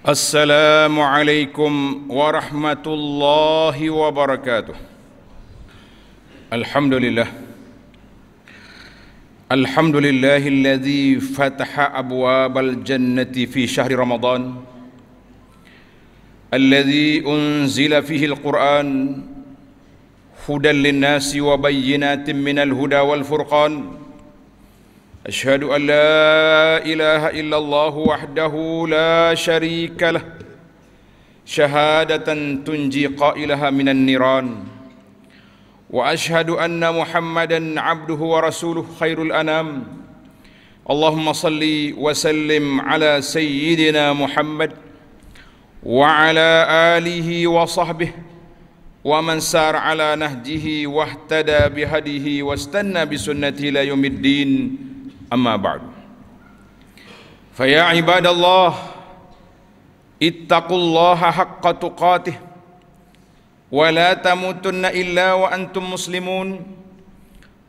السلام عليكم ورحمة الله وبركاته الحمد لله الحمد لله الذي فتح أبواب الجنة في شهر رمضان الذي أنزل فيه القرآن هدى للناس وبينات من الهدى والفرقان أشهد أن لا إله إلا الله وحده لا شريك له شهادة تنجي قائلها من النيران وأشهد أن محمدا عبده ورسوله خير الأنام اللهم صل وسلم على سيدنا محمد وعلى آله وصحبه ومن سار على نهجه واهتدى بهديه واستنى بسنته إلى يوم الدين أما بعد فيا عباد الله اتقوا الله حق تقاته ولا تموتن إلا وأنتم مسلمون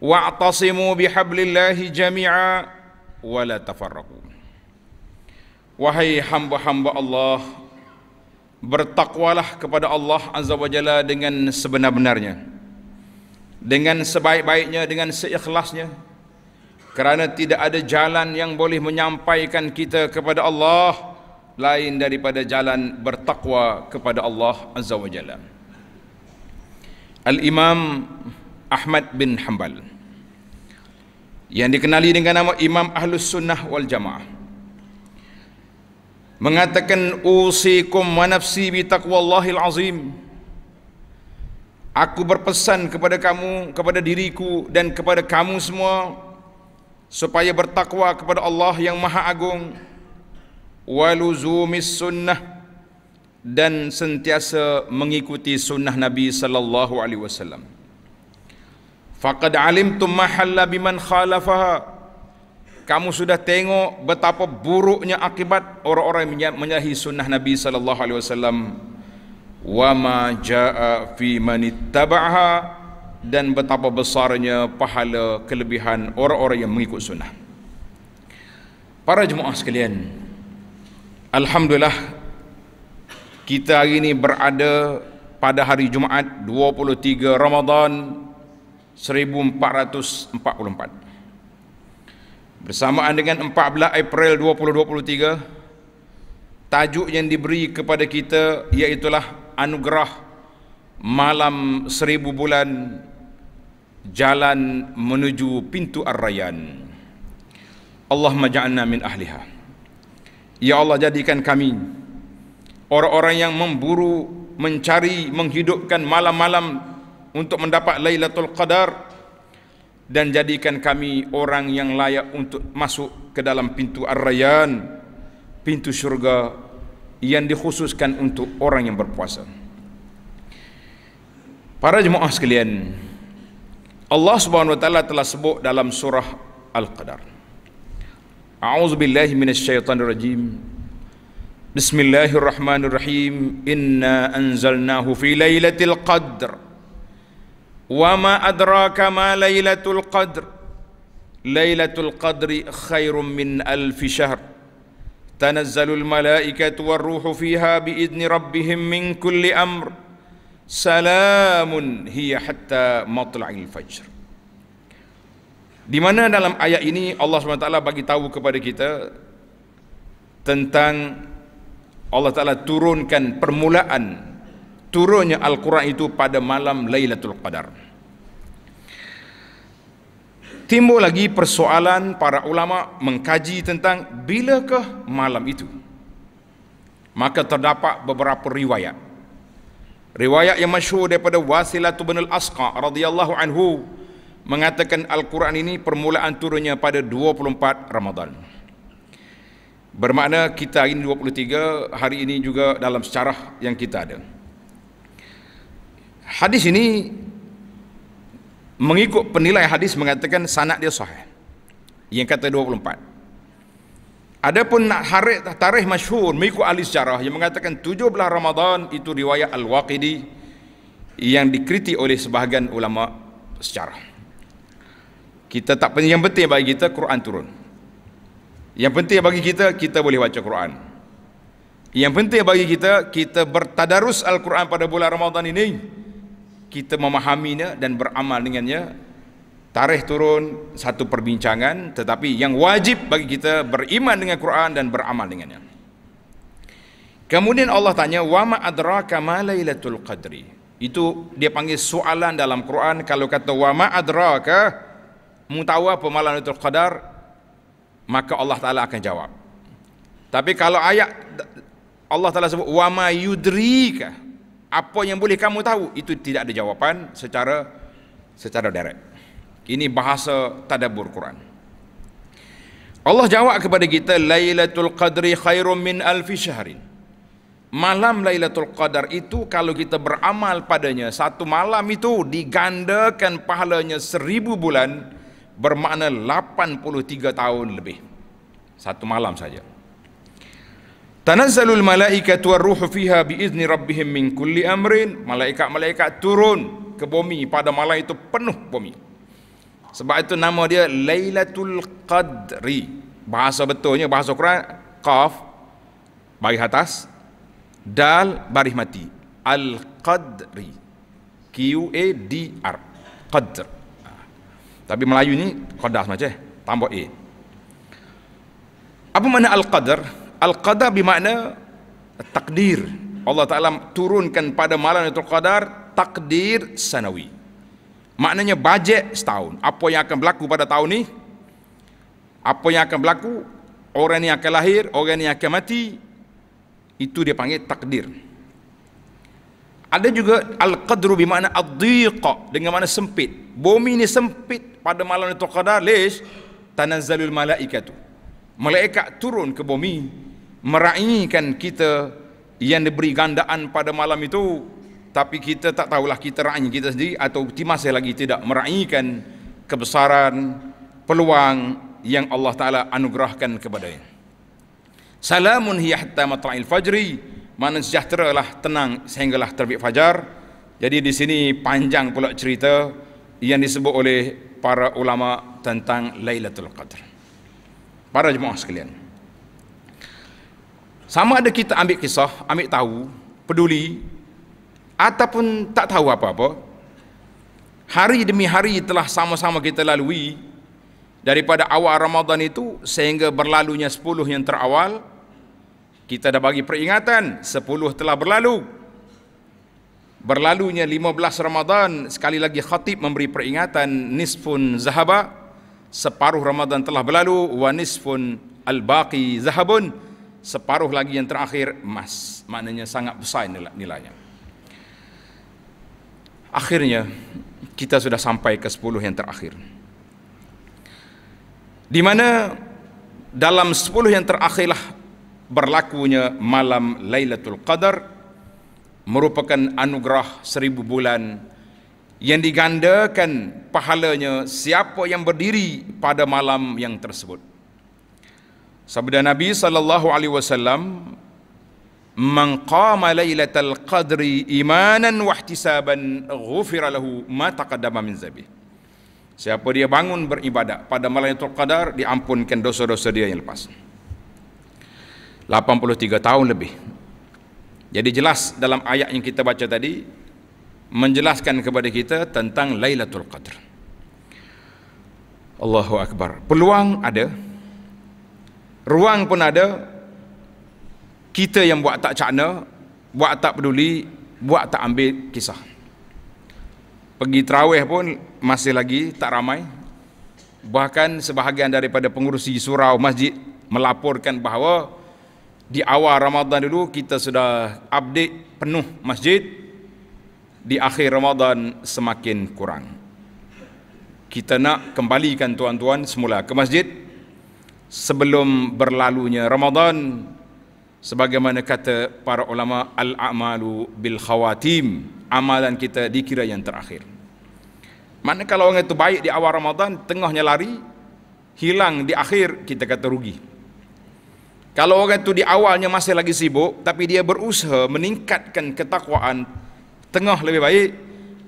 واعتصموا بحبل الله جميعا ولا تفرقوا وهي حمب حمب الله bertakwalah kepada Allah Azza wa Jalla dengan sebenar-benarnya dengan sebaik-baiknya dengan seikhlasnya kerana tidak ada jalan yang boleh menyampaikan kita kepada Allah lain daripada jalan bertakwa kepada Allah Azza wa Jalla. Al-Imam Ahmad bin Hanbal yang dikenali dengan nama Imam Ahlus Sunnah wal Jamaah mengatakan usikum wa nafsi bi taqwallahil azim aku berpesan kepada kamu kepada diriku dan kepada kamu semua supaya bertakwa kepada Allah yang Maha Agung waluzumis sunnah dan sentiasa mengikuti sunnah Nabi sallallahu alaihi wasallam. Faqad alimtum mahalla biman khalafaha. Kamu sudah tengok betapa buruknya akibat orang-orang yang menyahi sunnah Nabi sallallahu alaihi wasallam. Wama ma jaa fi man dan betapa besarnya pahala kelebihan orang-orang yang mengikut sunnah. Para jemaah sekalian, Alhamdulillah kita hari ini berada pada hari Jumaat 23 Ramadhan 1444. Bersamaan dengan 14 April 2023, tajuk yang diberi kepada kita iaitulah anugerah malam seribu bulan jalan menuju pintu Ar-Rayyan. Allah ja'alna min ahliha. Ya Allah jadikan kami orang-orang yang memburu, mencari, menghidupkan malam-malam untuk mendapat Lailatul Qadar dan jadikan kami orang yang layak untuk masuk ke dalam pintu Ar-Rayyan, pintu syurga yang dikhususkan untuk orang yang berpuasa. Para jemaah sekalian, Allah Subhanahu wa taala telah sebut dalam surah Al-Qadar. A'udzu billahi minasyaitonir rajim. Bismillahirrahmanirrahim. Inna anzalnahu fi lailatul qadr. Wa ma adraka ma lailatul qadr? Lailatul qadri khairum min alf syahr. Tanazzalul malaikatu war ruhu fiha bi idni rabbihim min kulli amr. salamun hiya hatta matla'il fajr. Di mana dalam ayat ini Allah SWT bagi tahu kepada kita tentang Allah Taala turunkan permulaan turunnya Al-Quran itu pada malam Lailatul Qadar. Timbul lagi persoalan para ulama mengkaji tentang bilakah malam itu. Maka terdapat beberapa riwayat. Riwayat yang masyhur daripada Wasilah bin Al-Asqa radhiyallahu anhu mengatakan Al-Quran ini permulaan turunnya pada 24 Ramadan. Bermakna kita hari ini 23 hari ini juga dalam sejarah yang kita ada. Hadis ini mengikut penilaian hadis mengatakan sanad dia sahih. Yang kata Adapun nak tarikh, tarikh masyhur mengikut ahli sejarah yang mengatakan 17 Ramadan itu riwayat Al-Waqidi yang dikritik oleh sebahagian ulama sejarah. Kita tak penting yang penting bagi kita Quran turun. Yang penting bagi kita kita boleh baca Quran. Yang penting bagi kita kita bertadarus Al-Quran pada bulan Ramadan ini kita memahaminya dan beramal dengannya tarikh turun satu perbincangan tetapi yang wajib bagi kita beriman dengan Quran dan beramal dengannya kemudian Allah tanya Wama adraka ma lailatul qadri itu dia panggil soalan dalam Quran kalau kata Wama adraka mutawa pemalam lailatul qadar maka Allah taala akan jawab tapi kalau ayat Allah taala sebut Wama yudrika apa yang boleh kamu tahu itu tidak ada jawapan secara secara direct ini bahasa tadabur Quran. Allah jawab kepada kita Lailatul Qadri khairum min alfi syahrin. Malam Lailatul Qadar itu kalau kita beramal padanya satu malam itu digandakan pahalanya seribu bulan bermakna 83 tahun lebih. Satu malam saja. Tanazzalul malaikatu warruhu fiha biizni rabbihim min kulli amrin. Malaikat-malaikat turun ke bumi pada malam itu penuh bumi. Sebab itu nama dia Lailatul Qadri. Bahasa betulnya bahasa Quran Qaf baris atas Dal baris mati. Al Qadri. Q A D R. Qadr. Ah. Tapi Melayu ni qadar macam eh tambah A. Apa makna Al Qadar? Al Qadar bermakna takdir. Allah Taala turunkan pada malam itu Qadar takdir sanawi. Maknanya bajet setahun. Apa yang akan berlaku pada tahun ni? Apa yang akan berlaku? Orang ni akan lahir, orang ni akan mati. Itu dia panggil takdir. Ada juga al-qadru bermakna ad-dhiqa dengan makna sempit. Bumi ni sempit pada malam itu qadar lis tanazzalul malaikatu. Malaikat turun ke bumi meraihkan kita yang diberi gandaan pada malam itu tapi kita tak tahulah kita raih kita sendiri atau timasih lagi tidak meraihkan kebesaran peluang yang Allah Ta'ala anugerahkan kepada dia. Salamun hiya hatta matra'il fajri, mana sejahtera lah tenang sehinggalah terbit fajar. Jadi di sini panjang pula cerita yang disebut oleh para ulama tentang Lailatul Qadr. Para jemaah sekalian. Sama ada kita ambil kisah, ambil tahu, peduli ataupun tak tahu apa-apa hari demi hari telah sama-sama kita lalui daripada awal Ramadan itu sehingga berlalunya 10 yang terawal kita dah bagi peringatan 10 telah berlalu berlalunya 15 Ramadan sekali lagi khatib memberi peringatan nisfun zahaba separuh Ramadan telah berlalu wa nisfun al-baqi zahabun separuh lagi yang terakhir emas maknanya sangat besar nilainya Akhirnya kita sudah sampai ke sepuluh yang terakhir. Di mana dalam sepuluh yang terakhirlah berlakunya malam Lailatul Qadar merupakan anugerah seribu bulan yang digandakan pahalanya siapa yang berdiri pada malam yang tersebut. Sabda Nabi sallallahu alaihi wasallam man qama lailatal qadri imanan wa ihtisaban ghufira lahu ma taqaddama min zabih. Siapa dia bangun beribadah pada malam qadar diampunkan dosa-dosa dia yang lepas. 83 tahun lebih. Jadi jelas dalam ayat yang kita baca tadi menjelaskan kepada kita tentang Lailatul Qadr. Allahu Akbar. Peluang ada. Ruang pun ada kita yang buat tak cakna buat tak peduli buat tak ambil kisah pergi terawih pun masih lagi tak ramai bahkan sebahagian daripada pengurusi surau masjid melaporkan bahawa di awal Ramadan dulu kita sudah update penuh masjid di akhir Ramadan semakin kurang kita nak kembalikan tuan-tuan semula ke masjid sebelum berlalunya Ramadan sebagaimana kata para ulama al amalu bil khawatim amalan kita dikira yang terakhir mana kalau orang itu baik di awal Ramadan tengahnya lari hilang di akhir kita kata rugi kalau orang itu di awalnya masih lagi sibuk tapi dia berusaha meningkatkan ketakwaan tengah lebih baik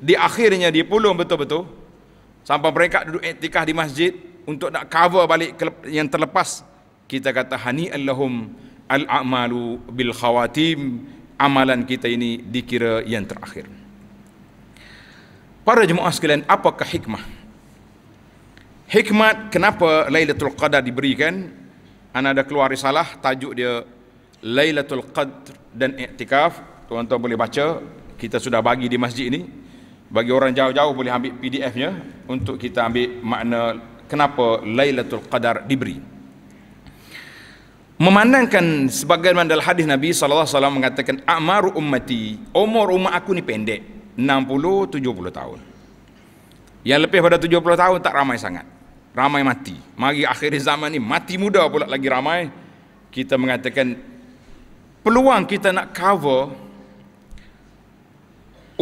di akhirnya dia pulang betul-betul sampai mereka duduk etikah di masjid untuk nak cover balik yang terlepas kita kata hani allahum al-amalu bil khawatim amalan kita ini dikira yang terakhir. Para jemaah sekalian, apakah hikmah? Hikmat kenapa Lailatul Qadar diberikan? Ana ada keluar risalah tajuk dia Lailatul Qadar dan i'tikaf. Tuan-tuan boleh baca, kita sudah bagi di masjid ini. Bagi orang jauh-jauh boleh ambil PDF-nya untuk kita ambil makna kenapa Lailatul Qadar diberi memandangkan sebagaimana dalam hadis Nabi sallallahu alaihi wasallam mengatakan amaru ummati umur umat aku ni pendek 60 70 tahun yang lebih pada 70 tahun tak ramai sangat ramai mati mari akhir zaman ni mati muda pula lagi ramai kita mengatakan peluang kita nak cover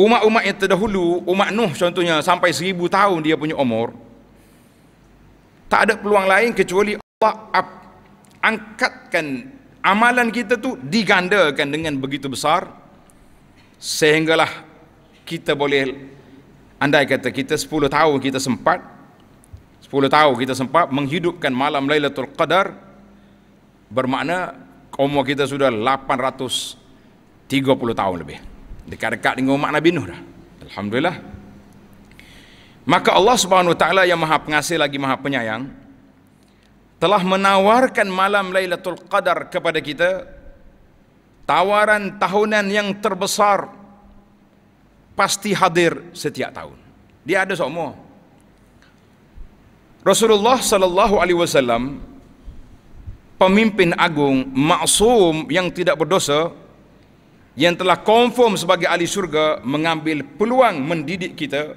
umat-umat yang terdahulu umat Nuh contohnya sampai 1000 tahun dia punya umur tak ada peluang lain kecuali Allah apa angkatkan amalan kita tu digandakan dengan begitu besar sehinggalah kita boleh andai kata kita 10 tahun kita sempat 10 tahun kita sempat menghidupkan malam Lailatul Qadar bermakna umur kita sudah 830 tahun lebih dekat-dekat dengan umat Nabi Nuh dah alhamdulillah maka Allah Subhanahu Wa Taala yang Maha Pengasih lagi Maha Penyayang telah menawarkan malam Lailatul Qadar kepada kita tawaran tahunan yang terbesar pasti hadir setiap tahun dia ada semua Rasulullah sallallahu alaihi wasallam pemimpin agung maksum yang tidak berdosa yang telah confirm sebagai ahli syurga mengambil peluang mendidik kita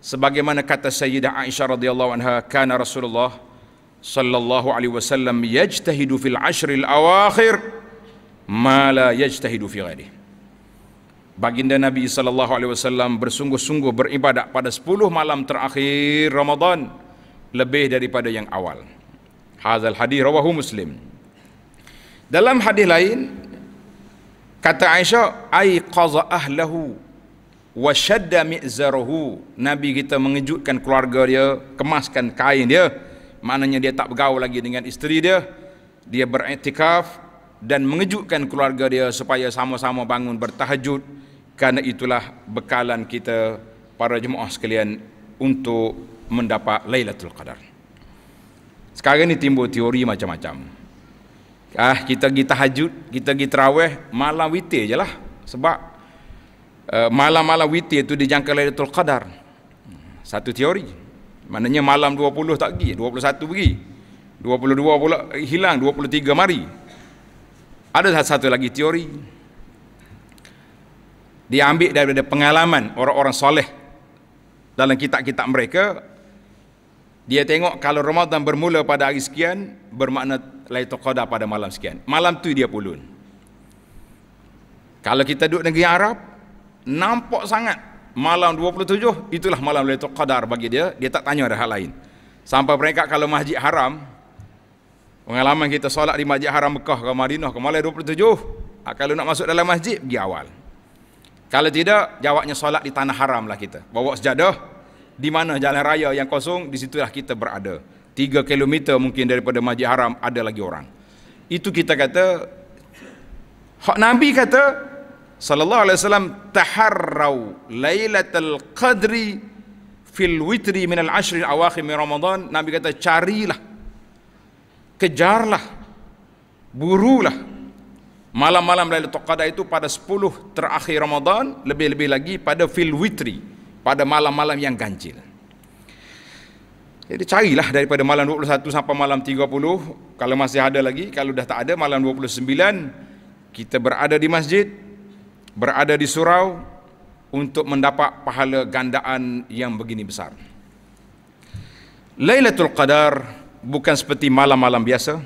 sebagaimana kata Sayyidah Aisyah radhiyallahu anha kana Rasulullah sallallahu alaihi wasallam yajtahidu fil al awakhir ma la yajtahidu fi ghairi baginda nabi sallallahu alaihi wasallam bersungguh-sungguh beribadah pada 10 malam terakhir Ramadan lebih daripada yang awal Hadal hadis rawahu muslim dalam hadis lain kata Aisyah ai qaza ahlahu wa shadda mi'zarahu nabi kita mengejutkan keluarga dia kemaskan kain dia maknanya dia tak bergaul lagi dengan isteri dia dia beriktikaf dan mengejutkan keluarga dia supaya sama-sama bangun bertahajud kerana itulah bekalan kita para jemaah sekalian untuk mendapat Lailatul Qadar sekarang ini timbul teori macam-macam ah kita pergi tahajud kita pergi terawih malam witi je lah sebab uh, malam-malam witi itu dijangka Lailatul Qadar hmm, satu teori Maknanya malam 20 tak pergi, 21 pergi. 22 pula hilang, 23 mari. Ada satu lagi teori. Diambil daripada pengalaman orang-orang soleh dalam kitab-kitab mereka. Dia tengok kalau Ramadan bermula pada hari sekian, bermakna Laitu Qadar pada malam sekian. Malam tu dia pulun. Kalau kita duduk negeri Arab, nampak sangat malam 27 itulah malam Lailatul Qadar bagi dia dia tak tanya ada hal lain sampai mereka kalau masjid haram pengalaman kita solat di masjid haram Mekah ke Madinah ke malam 27 ah, kalau nak masuk dalam masjid pergi awal kalau tidak jawabnya solat di tanah haram lah kita bawa sejadah di mana jalan raya yang kosong di disitulah kita berada 3 km mungkin daripada masjid haram ada lagi orang itu kita kata hak Nabi kata sallallahu alaihi wasallam taharrau lailatul qadri fil witri min al-ashr al-awakhir min ramadan nabi kata carilah kejarlah burulah malam-malam lailatul qadar itu pada 10 terakhir ramadan lebih-lebih lagi pada fil witri pada malam-malam yang ganjil jadi carilah daripada malam 21 sampai malam 30 kalau masih ada lagi kalau dah tak ada malam 29 kita berada di masjid berada di surau untuk mendapat pahala gandaan yang begini besar. Lailatul Qadar bukan seperti malam-malam biasa.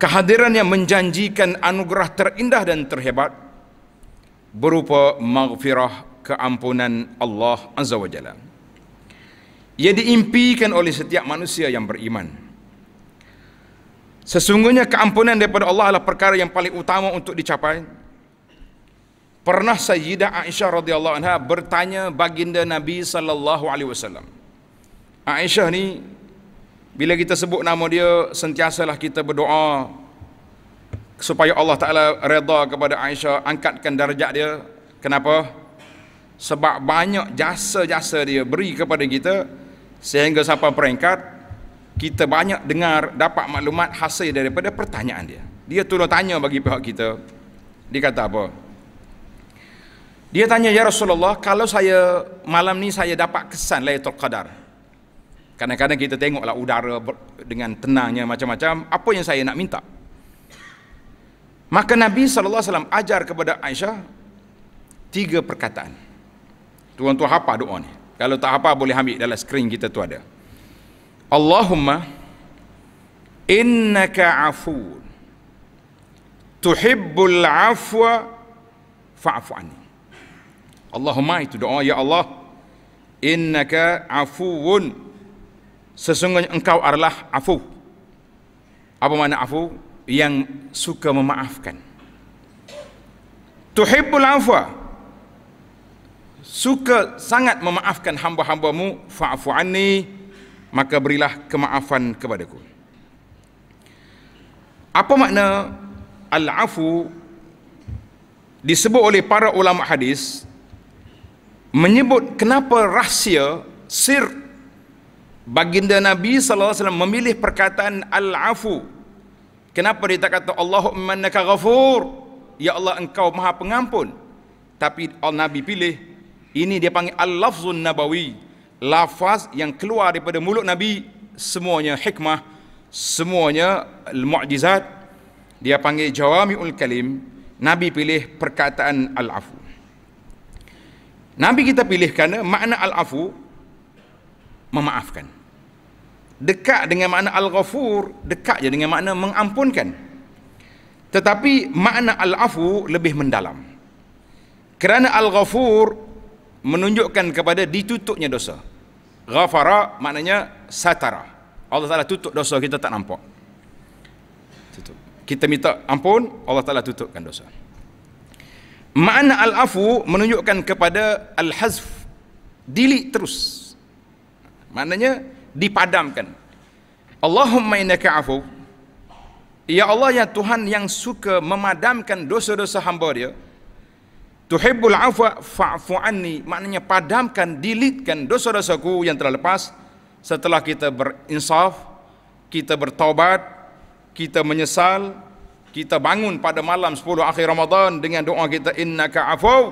Kehadirannya menjanjikan anugerah terindah dan terhebat berupa maghfirah keampunan Allah Azza wa Jalla. Ia diimpikan oleh setiap manusia yang beriman. Sesungguhnya keampunan daripada Allah adalah perkara yang paling utama untuk dicapai. Pernah Sayyidah Aisyah radhiyallahu anha bertanya baginda Nabi sallallahu alaihi wasallam. Aisyah ni bila kita sebut nama dia sentiasalah kita berdoa supaya Allah Taala redha kepada Aisyah angkatkan darjat dia. Kenapa? Sebab banyak jasa-jasa dia beri kepada kita sehingga sampai peringkat kita banyak dengar dapat maklumat hasil daripada pertanyaan dia. Dia tu tanya bagi pihak kita. Dia kata apa? Dia tanya ya Rasulullah, kalau saya malam ni saya dapat kesan Lailatul Qadar. Kadang-kadang kita tengoklah udara dengan tenangnya macam-macam, apa yang saya nak minta? Maka Nabi sallallahu alaihi wasallam ajar kepada Aisyah tiga perkataan. Tuan-tuan apa doa ni? Kalau tak apa boleh ambil dalam skrin kita tu ada. Allahumma innaka afuun tuhibbul afwa fa'fu anni. Allahumma itu doa ya Allah innaka afuwun sesungguhnya engkau adalah afu apa makna afu yang suka memaafkan tuhibbul afwa suka sangat memaafkan hamba-hambamu fa'fu anni maka berilah kemaafan kepadaku apa makna al-afu disebut oleh para ulama hadis menyebut kenapa rahsia sir baginda Nabi sallallahu alaihi wasallam memilih perkataan al-afu. Kenapa dia tak kata Allahumma innaka ghafur? Ya Allah engkau Maha Pengampun. Tapi al Nabi pilih ini dia panggil al-lafzun nabawi. Lafaz yang keluar daripada mulut Nabi semuanya hikmah, semuanya mukjizat. Dia panggil jawamiul kalim. Nabi pilih perkataan al-afu. Nabi kita pilih kerana makna al-afu memaafkan. Dekat dengan makna al-ghafur, dekat je dengan makna mengampunkan. Tetapi makna al-afu lebih mendalam. Kerana al-ghafur menunjukkan kepada ditutupnya dosa. Ghafara maknanya satara. Allah Ta'ala tutup dosa kita tak nampak. Tutup. Kita minta ampun, Allah Ta'ala tutupkan dosa. Makna al-afu menunjukkan kepada al-hazf. dili terus. Maknanya dipadamkan. Allahumma innaka afu. Ya Allah ya Tuhan yang suka memadamkan dosa-dosa hamba dia. Tuhibbul afwa fa'fu anni. Maknanya padamkan, delete dosa-dosaku yang telah lepas. Setelah kita berinsaf, kita bertaubat, kita menyesal, kita bangun pada malam 10 akhir Ramadan dengan doa kita innaka afaw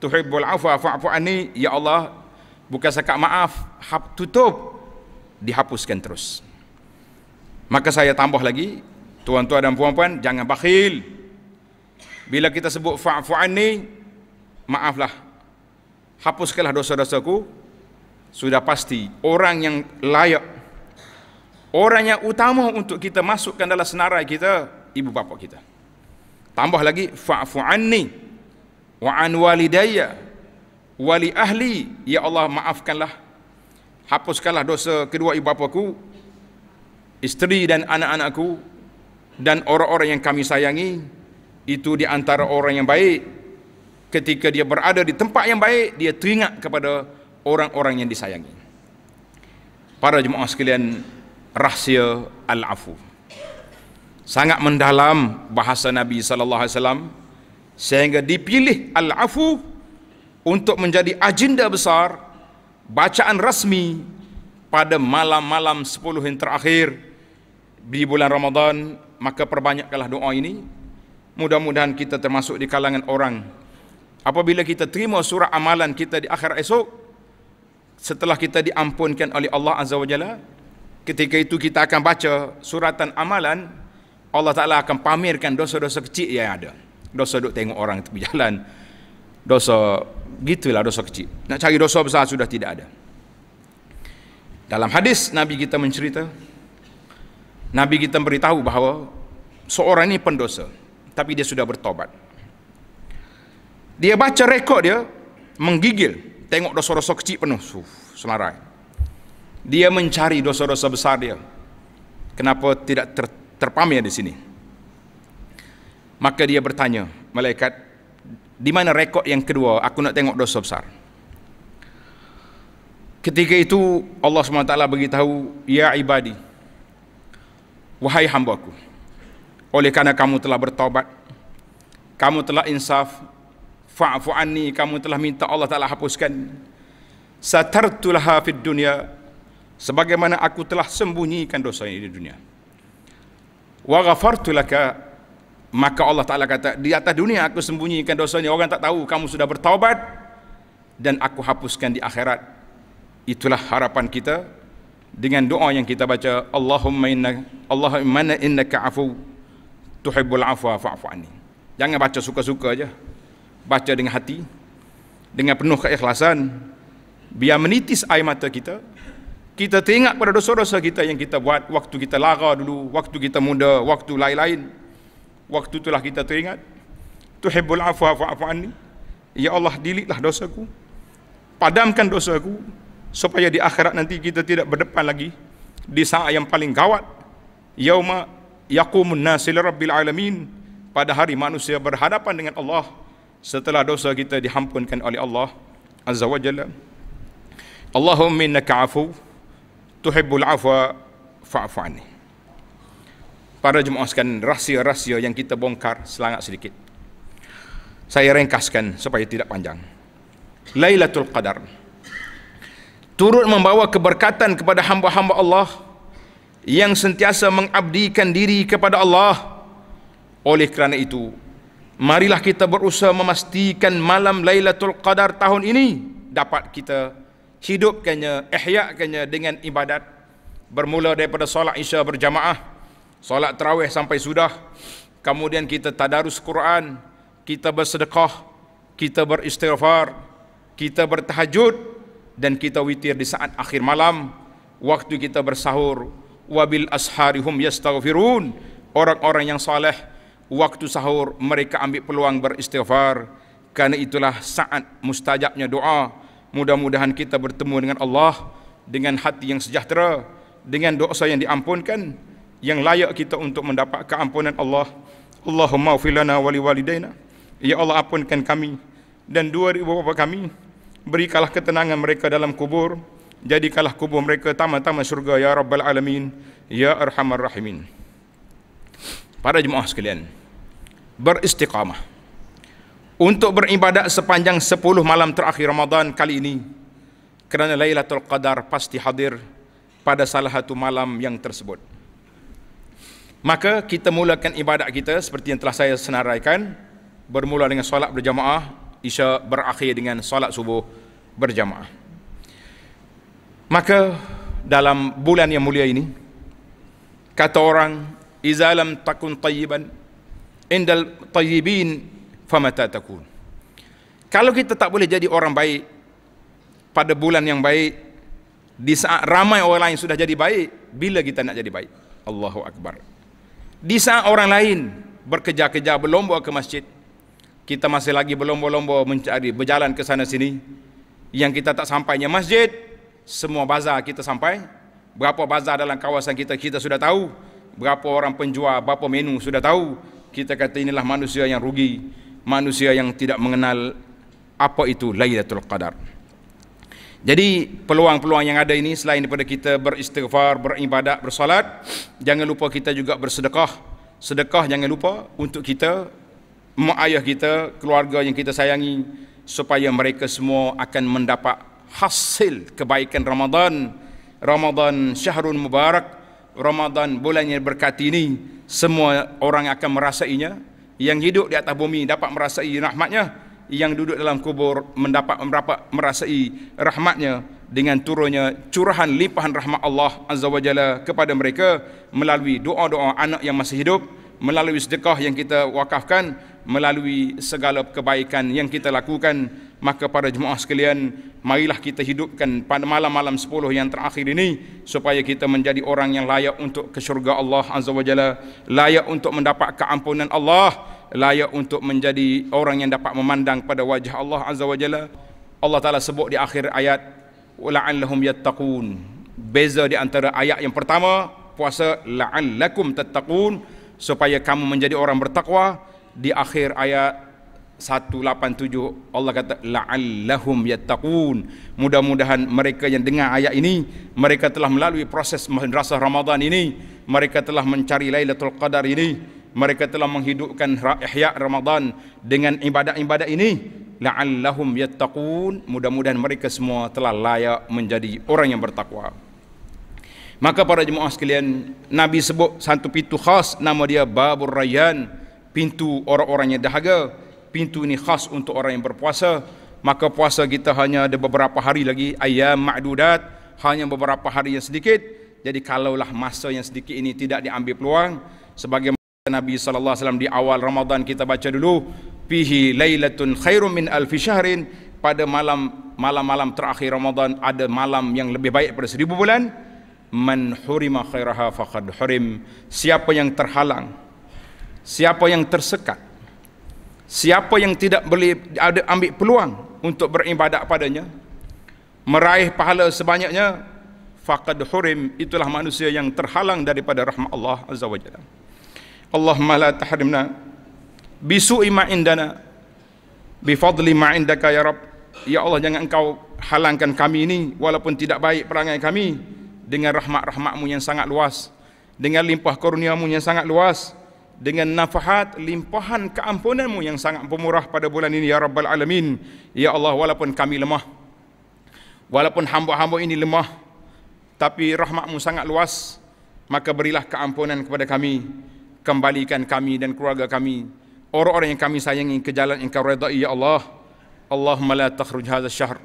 tuhibbul afa fa'fu anni ya Allah bukan sekak maaf hab tutup dihapuskan terus maka saya tambah lagi tuan-tuan dan puan-puan jangan bakhil bila kita sebut fa'fu anni maaflah hapuskanlah dosa-dosaku sudah pasti orang yang layak orang yang utama untuk kita masukkan dalam senarai kita ibu bapa kita. Tambah lagi fa'fu anni wa an walidayya wali ahli ya Allah maafkanlah hapuskanlah dosa kedua ibu bapaku isteri dan anak-anakku dan orang-orang yang kami sayangi itu di antara orang yang baik ketika dia berada di tempat yang baik dia teringat kepada orang-orang yang disayangi para jemaah sekalian rahsia al-afu sangat mendalam bahasa Nabi sallallahu alaihi wasallam sehingga dipilih al-afu untuk menjadi agenda besar bacaan rasmi pada malam-malam 10 yang terakhir di bulan Ramadan maka perbanyaklah doa ini mudah-mudahan kita termasuk di kalangan orang apabila kita terima surah amalan kita di akhir esok setelah kita diampunkan oleh Allah Azza Wajalla ketika itu kita akan baca suratan amalan Allah Ta'ala akan pamerkan dosa-dosa kecil yang ada. Dosa duduk tengok orang tepi jalan. Dosa, gitulah dosa kecil. Nak cari dosa besar sudah tidak ada. Dalam hadis Nabi kita mencerita, Nabi kita beritahu bahawa seorang ini pendosa. Tapi dia sudah bertobat. Dia baca rekod dia, menggigil. Tengok dosa-dosa kecil penuh. Uf, selarai. Dia mencari dosa-dosa besar dia. Kenapa tidak tertentu? terpamer di sini. Maka dia bertanya, malaikat, di mana rekod yang kedua? Aku nak tengok dosa besar. Ketika itu Allah SWT beritahu, Ya ibadi, wahai hamba ku, oleh karena kamu telah bertobat, kamu telah insaf, fa'fu anni, kamu telah minta Allah Ta'ala hapuskan, satartulaha fid dunia, sebagaimana aku telah sembunyikan dosa ini di dunia wa ghafartu laka maka Allah Taala kata di atas dunia aku sembunyikan dosanya orang tak tahu kamu sudah bertaubat dan aku hapuskan di akhirat itulah harapan kita dengan doa yang kita baca Allahumma inna Allahumma inna innaka afu tuhibbul afwa fa'fu anni jangan baca suka-suka aja baca dengan hati dengan penuh keikhlasan biar menitis air mata kita kita teringat pada dosa-dosa kita yang kita buat waktu kita lara dulu, waktu kita muda, waktu lain-lain. Waktu itulah kita teringat. Tuhibbul afwa fa'fu anni. Ya Allah, dililitlah dosaku. Padamkan dosaku supaya di akhirat nanti kita tidak berdepan lagi di saat yang paling gawat. Yauma yaqumun nasi lirabbil alamin. Pada hari manusia berhadapan dengan Allah setelah dosa kita dihampunkan oleh Allah Azza wa Jalla. Allahumma innaka afu tuhibbul afwa fa'fu anni. Para jemaah sekalian, rahsia-rahsia yang kita bongkar selangat sedikit. Saya ringkaskan supaya tidak panjang. Lailatul Qadar turut membawa keberkatan kepada hamba-hamba Allah yang sentiasa mengabdikan diri kepada Allah. Oleh kerana itu, marilah kita berusaha memastikan malam Lailatul Qadar tahun ini dapat kita hidupkannya, ihya'kannya dengan ibadat. Bermula daripada solat isya berjamaah, solat terawih sampai sudah. Kemudian kita tadarus Quran, kita bersedekah, kita beristighfar, kita bertahajud dan kita witir di saat akhir malam waktu kita bersahur wabil asharihum yastaghfirun orang-orang yang saleh waktu sahur mereka ambil peluang beristighfar karena itulah saat mustajabnya doa Mudah-mudahan kita bertemu dengan Allah dengan hati yang sejahtera, dengan doa yang diampunkan, yang layak kita untuk mendapat keampunan Allah. Allahumma filana wali walidaina. Ya Allah ampunkan kami dan dua ribu bapa kami. Berikanlah ketenangan mereka dalam kubur. Jadikanlah kubur mereka taman-taman syurga ya Rabbal Alamin. Ya Arhamar Rahimin. Para jemaah sekalian, beristiqamah untuk beribadat sepanjang 10 malam terakhir Ramadan kali ini kerana Lailatul Qadar pasti hadir pada salah satu malam yang tersebut. Maka kita mulakan ibadat kita seperti yang telah saya senaraikan bermula dengan solat berjamaah, isya berakhir dengan solat subuh berjamaah. Maka dalam bulan yang mulia ini kata orang izalam takun tayyiban indal tayyibin famata takun. Kalau kita tak boleh jadi orang baik pada bulan yang baik di saat ramai orang lain sudah jadi baik, bila kita nak jadi baik? Allahu akbar. Di saat orang lain berkeja-keja berlomba ke masjid, kita masih lagi berlomba-lomba mencari berjalan ke sana sini yang kita tak sampainya masjid, semua bazar kita sampai. Berapa bazar dalam kawasan kita kita sudah tahu. Berapa orang penjual, berapa menu sudah tahu. Kita kata inilah manusia yang rugi manusia yang tidak mengenal apa itu Lailatul Qadar. Jadi peluang-peluang yang ada ini selain daripada kita beristighfar, beribadat, bersolat, jangan lupa kita juga bersedekah. Sedekah jangan lupa untuk kita, mak ayah kita, keluarga yang kita sayangi supaya mereka semua akan mendapat hasil kebaikan Ramadan. Ramadan Syahrul Mubarak, Ramadan bulan yang berkati ini semua orang akan merasainya yang hidup di atas bumi dapat merasai rahmatnya yang duduk dalam kubur mendapat merasai rahmatnya dengan turunnya curahan limpahan rahmat Allah Azza Wajalla kepada mereka melalui doa-doa anak yang masih hidup melalui sedekah yang kita wakafkan melalui segala kebaikan yang kita lakukan maka para jemaah sekalian marilah kita hidupkan pada malam-malam sepuluh yang terakhir ini supaya kita menjadi orang yang layak untuk ke syurga Allah azza wajalla layak untuk mendapat keampunan Allah layak untuk menjadi orang yang dapat memandang pada wajah Allah azza wajalla Allah taala sebut di akhir ayat la'allahum yattaqun beza di antara ayat yang pertama puasa la'allakum tattaqun supaya kamu menjadi orang bertakwa di akhir ayat 187 Allah kata la'allahum yattaqun mudah-mudahan mereka yang dengar ayat ini mereka telah melalui proses madrasah Ramadan ini mereka telah mencari Lailatul Qadar ini mereka telah menghidupkan ihya Ramadan dengan ibadat-ibadat ini la'allahum yattaqun mudah-mudahan mereka semua telah layak menjadi orang yang bertakwa maka para jemaah sekalian nabi sebut satu pintu khas nama dia babur rayyan pintu orang-orang yang dahaga pintu ini khas untuk orang yang berpuasa maka puasa kita hanya ada beberapa hari lagi ayam ma'dudat hanya beberapa hari yang sedikit jadi kalaulah masa yang sedikit ini tidak diambil peluang sebagai Nabi SAW di awal Ramadan kita baca dulu fihi lailatun khairum min alfi syahrin pada malam malam-malam terakhir Ramadan ada malam yang lebih baik pada seribu bulan man hurima khairaha faqad hurim siapa yang terhalang siapa yang tersekat siapa yang tidak boleh ada ambil peluang untuk beribadat padanya meraih pahala sebanyaknya fakad hurim itulah manusia yang terhalang daripada rahmat Allah azza wajalla Allahumma la tahrimna bisu'i ma indana bi fadli ma ya rab ya Allah jangan engkau halangkan kami ini walaupun tidak baik perangai kami dengan rahmat-rahmatmu yang sangat luas dengan limpah kurniamu yang sangat luas dengan nafahat limpahan keampunanmu yang sangat pemurah pada bulan ini ya Rabbal Alamin. Ya Allah walaupun kami lemah, walaupun hamba-hamba ini lemah, tapi rahmatmu sangat luas, maka berilah keampunan kepada kami, kembalikan kami dan keluarga kami, orang-orang yang kami sayangi ke jalan yang kau redai ya Allah. Allahumma la takhruj hadha syahr.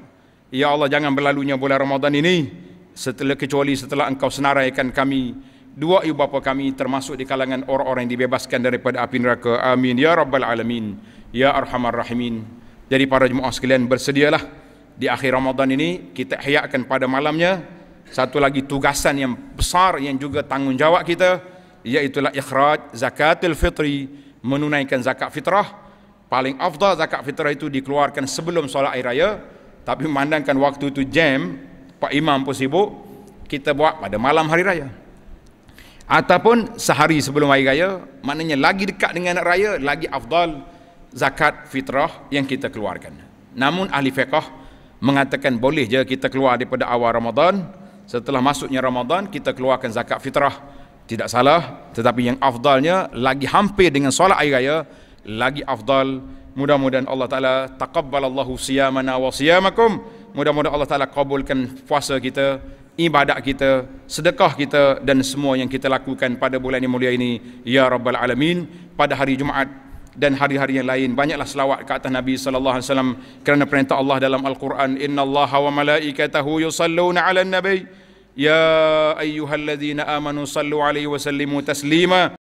Ya Allah jangan berlalunya bulan Ramadan ini, setelah kecuali setelah engkau senaraikan kami dua ibu bapa kami termasuk di kalangan orang-orang yang dibebaskan daripada api neraka. Amin. Ya Rabbal Alamin. Ya Arhamar Rahimin. Jadi para jemaah sekalian bersedialah di akhir Ramadan ini kita hayatkan pada malamnya satu lagi tugasan yang besar yang juga tanggungjawab kita iaitu ikhraj zakatul fitri menunaikan zakat fitrah paling afdal zakat fitrah itu dikeluarkan sebelum solat air raya tapi memandangkan waktu itu jam Pak Imam pun sibuk kita buat pada malam hari raya ataupun sehari sebelum hari raya maknanya lagi dekat dengan anak raya lagi afdal zakat fitrah yang kita keluarkan namun ahli fiqah mengatakan boleh je kita keluar daripada awal Ramadan setelah masuknya Ramadan kita keluarkan zakat fitrah tidak salah tetapi yang afdalnya lagi hampir dengan solat hari raya lagi afdal mudah-mudahan Allah taala taqabbalallahu siyamana wa siyamakum mudah-mudahan Allah taala kabulkan puasa kita ibadat kita, sedekah kita dan semua yang kita lakukan pada bulan yang mulia ini ya rabbal alamin pada hari Jumaat dan hari-hari yang lain banyaklah selawat ke atas Nabi sallallahu alaihi wasallam kerana perintah Allah dalam Al-Quran innallaha wa malaikatahu yusalluna 'alan nabi ya ayyuhalladzina amanu sallu 'alaihi wa sallimu taslima